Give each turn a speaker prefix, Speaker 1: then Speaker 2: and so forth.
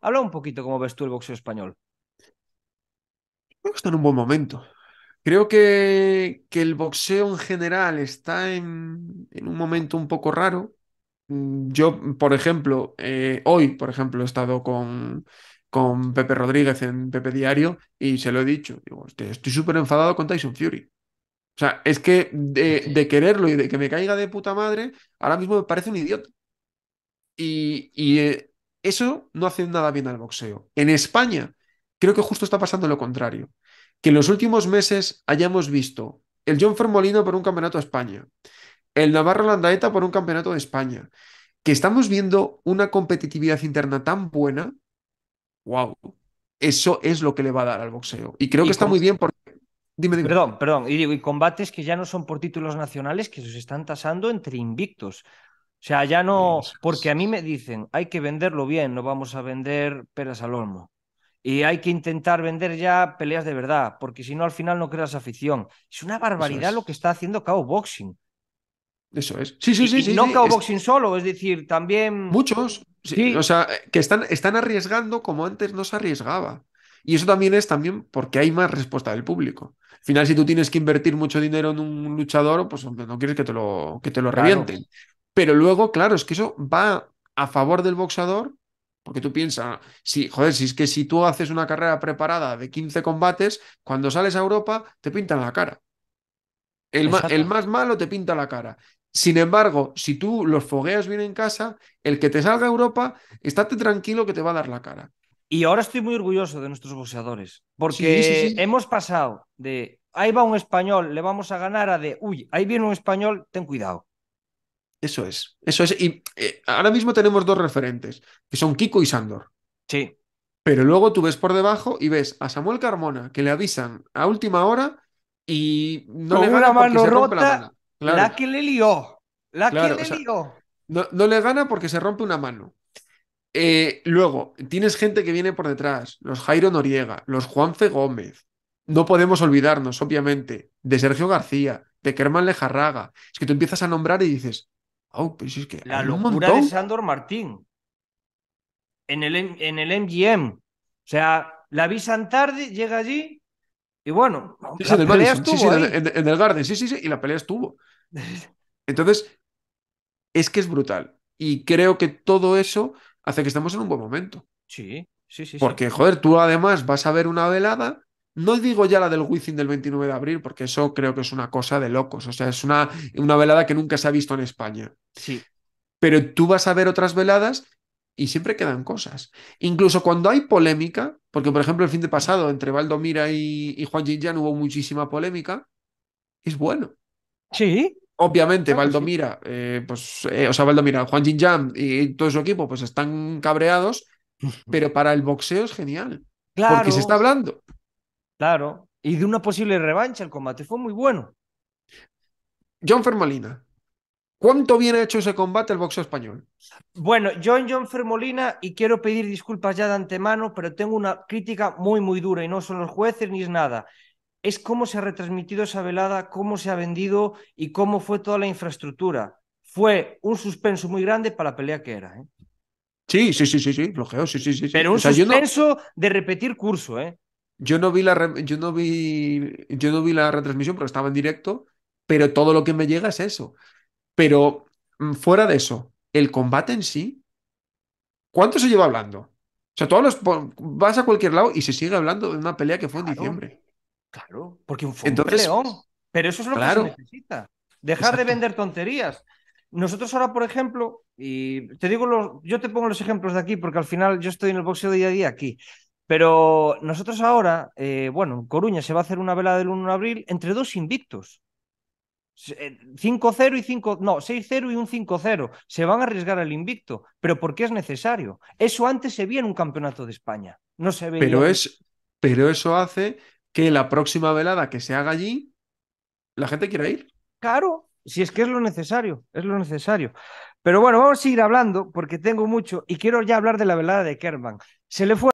Speaker 1: Habla un poquito cómo ves tú el boxeo español. Creo que está en un buen momento. Creo que, que el boxeo en general está en, un momento un poco raro. Mm, yo, por ejemplo, eh, hoy, por ejemplo, he estado con, con Pepe Rodríguez en Pepe Diario y se lo he dicho. Digo, estoy súper enfadado con Tyson Fury. O sea, es que de, quererlo y de que me caiga de puta madre, ahora mismo me parece un idiota. Y, y eh, eso no hace nada bien al boxeo. En España creo que justo está pasando lo contrario. Que en los últimos meses hayamos visto el John Fermolino por un campeonato de España, el Navarro Landaeta por un campeonato de España, que estamos viendo una competitividad interna tan buena, wow, eso es
Speaker 2: lo que le va a dar al boxeo. Y creo que está muy bien porque... Dime, Perdón, perdón. Y, digo, y combates que ya no son por títulos nacionales, que se están tasando entre invictos. O sea, ya no, porque a mí me dicen, hay que venderlo bien, no vamos a vender peras al olmo. Y hay que intentar vender ya peleas de verdad, porque si no al final no creas afición. Es una barbaridad lo que está haciendo Cowboxing. Eso es. Sí, sí, sí. Y no Boxing solo, es
Speaker 1: decir, también... Muchos, sí, o sea, que están, están arriesgando como antes no se arriesgaba. Y eso también es también porque hay más respuesta del público. Al final, si tú tienes que invertir mucho dinero en un luchador, pues no quieres que te lo, que te lo revienten. Pero luego, claro, es que eso va a favor del boxador, porque tú piensas, si, joder, si es que si tú haces una carrera preparada de 15 combates, cuando sales a Europa te pintan la cara. El, más malo te pinta la cara. Sin embargo, si tú los fogueas bien en casa, el que te salga a Europa, estate tranquilo que te va a
Speaker 2: dar la cara. Y ahora estoy muy orgulloso de nuestros boxeadores, porque hemos pasado de ahí va un español, le vamos a ganar a de uy, ahí viene un español, ten cuidado.
Speaker 1: Eso es, eso es. Y eh, ahora mismo tenemos dos referentes, que son Kiko y Sandor. Sí. Pero luego tú ves por debajo y ves a Samuel Carmona, que le avisan a última hora y no le gana porque se rompe la que le lió. La que le lió. No, le gana porque se rompe una mano. Eh, luego, tienes gente que viene por detrás, los Jairo Noriega, los Juanfe Gómez. No podemos olvidarnos, obviamente, de Sergio García, de Kerman Lejarraga. Es que tú empiezas a nombrar y dices, Oh, pues la locura de
Speaker 2: Sandor Martín en el, en el MGM. O sea, la vi tarde, llega allí y bueno, En, en, el Garden, sí, sí, sí, y la pelea estuvo.
Speaker 1: Entonces, es que es brutal. Y creo que todo eso hace que estemos en un buen momento.
Speaker 2: Sí, sí, sí. Porque,
Speaker 1: joder, tú además vas a ver una velada no digo ya la del Wizzing del 29 de abril, porque eso creo que es una cosa de locos. O sea, es una, una velada que nunca se ha visto en España. Sí. Pero tú vas a ver otras veladas y siempre quedan cosas. Incluso cuando hay polémica, porque por ejemplo el fin de pasado entre Valdomira y, y Juan Jinjan hubo muchísima polémica, es bueno. Sí. Obviamente, Valdomira, eh, pues, eh, o sea, Valdomira, Juan Jinjan y todo su equipo, pues están cabreados,
Speaker 2: pero para el boxeo es genial. Claro. Porque se está hablando. Claro, y de una posible revancha, el combate fue muy bueno. John Fermolina, ¿cuánto bien ha hecho ese combate el boxeo español? Bueno, yo John Fermolina, y quiero pedir disculpas ya de antemano, pero tengo una crítica muy, muy dura, y no son los jueces ni es nada. Es cómo se ha retransmitido esa velada, cómo se ha vendido y cómo fue toda la infraestructura. Fue un suspenso muy grande para la pelea que era. ¿eh?
Speaker 1: Sí, sí, sí, sí, sí, flojeo, sí, sí, sí. Pero un suspenso
Speaker 2: de repetir curso, ¿eh? Yo no vi la yo no vi
Speaker 1: yo no vi la retransmisión pero estaba en directo, pero todo lo que me llega es eso. Pero mm, fuera de eso, el combate en sí, ¿cuánto se lleva hablando? O sea, todos los vas a cualquier lado y se sigue hablando de una pelea que fue en diciembre.
Speaker 2: Claro, porque fue un peleón. Pero eso es lo que se necesita. Dejar de vender tonterías. Nosotros ahora, por ejemplo, y te digo los, yo te pongo los ejemplos de aquí porque al final yo estoy en el boxeo día a día aquí. Pero nosotros ahora, eh, bueno, en Coruña se va a hacer una velada del 1 de abril entre dos invictos. 5-0 eh, y 5, no, 6-0 y un 5-0. Se van a arriesgar al invicto, pero ¿por qué es necesario. Eso antes se veía en un campeonato de España. No se veía. Pero, es,
Speaker 1: pero eso hace que la próxima velada
Speaker 2: que se haga allí, la gente quiera ir. Claro, si es que es lo necesario, es lo necesario. Pero bueno, vamos a seguir hablando porque tengo mucho y quiero ya hablar de la velada de Kerman. Se le fue.